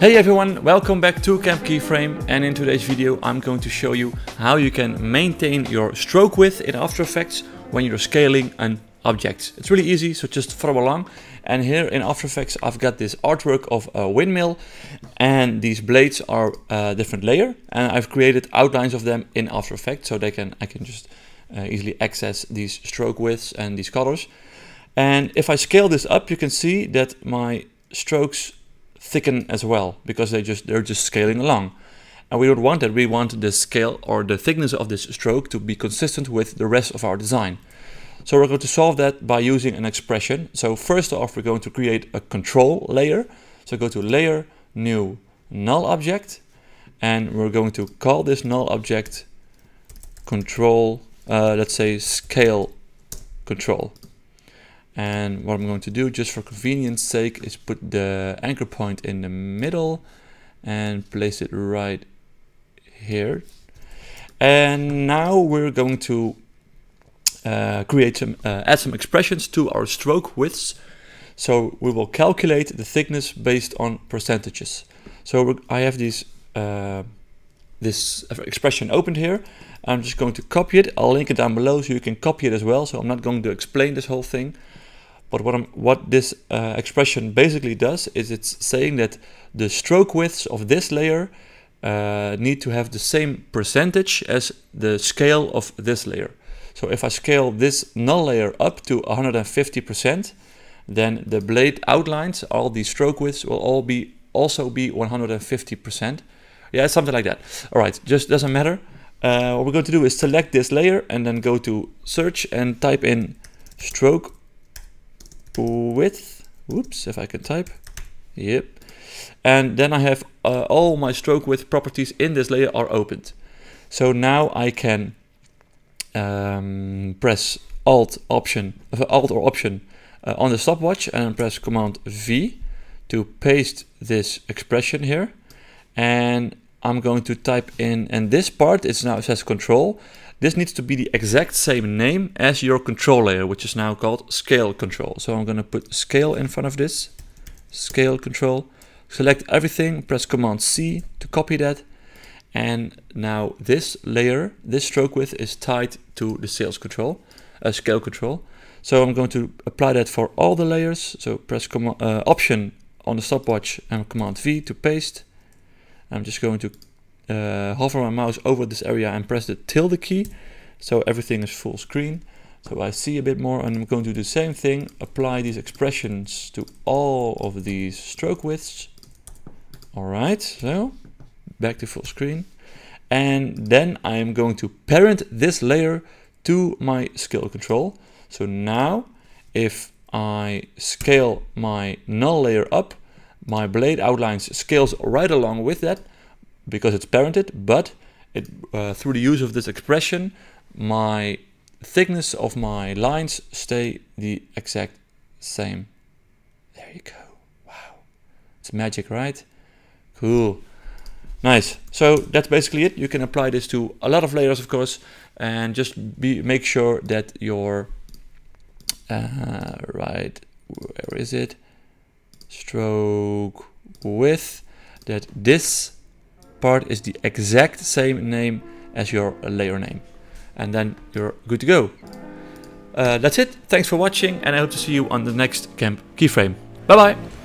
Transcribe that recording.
Hey everyone, welcome back to Camp Keyframe and in today's video I'm going to show you how you can maintain your stroke width in After Effects when you're scaling an object. It's really easy, so just follow along. And here in After Effects I've got this artwork of a windmill and these blades are a different layer and I've created outlines of them in After Effects so they can I can just uh, easily access these stroke widths and these colors. And if I scale this up, you can see that my strokes thicken as well because they just they're just scaling along. And we don't want that. We want the scale or the thickness of this stroke to be consistent with the rest of our design. So we're going to solve that by using an expression. So first off, we're going to create a control layer. So go to layer, new, null object. And we're going to call this null object control, uh, let's say scale control. And what I'm going to do, just for convenience sake, is put the anchor point in the middle and place it right here. And now we're going to uh, create some, uh, add some expressions to our stroke widths. So we will calculate the thickness based on percentages. So I have these uh, this expression opened here. I'm just going to copy it. I'll link it down below so you can copy it as well. So I'm not going to explain this whole thing. But what, what this uh, expression basically does is it's saying that the stroke widths of this layer uh, need to have the same percentage as the scale of this layer. So if I scale this null layer up to 150%, then the blade outlines, all the stroke widths will all be also be 150%. Yeah, something like that. All right, just doesn't matter. Uh, what we're going to do is select this layer and then go to search and type in stroke width, whoops, if I can type, yep. And then I have uh, all my stroke width properties in this layer are opened. So now I can um, press Alt Option, uh, Alt or Option uh, on the stopwatch and press Command V to paste this expression here. And I'm going to type in, and this part, is now it says control. This needs to be the exact same name as your control layer, which is now called scale control. So I'm gonna put scale in front of this, scale control. Select everything, press Command C to copy that. And now this layer, this stroke width is tied to the sales control, uh, scale control. So I'm going to apply that for all the layers. So press uh, Option on the stopwatch and Command V to paste. I'm just going to uh, hover my mouse over this area and press the tilde key so everything is full screen. So I see a bit more and I'm going to do the same thing, apply these expressions to all of these stroke widths. All right, so back to full screen. And then I am going to parent this layer to my scale control. So now if I scale my null layer up, my blade outlines scales right along with that because it's parented, but it, uh, through the use of this expression, my thickness of my lines stay the exact same. There you go. Wow. It's magic, right? Cool. Nice. So that's basically it. You can apply this to a lot of layers, of course, and just be make sure that your uh, right. Where is it? stroke width that this part is the exact same name as your layer name and then you're good to go. Uh, that's it. Thanks for watching and I hope to see you on the next Camp Keyframe. Bye bye!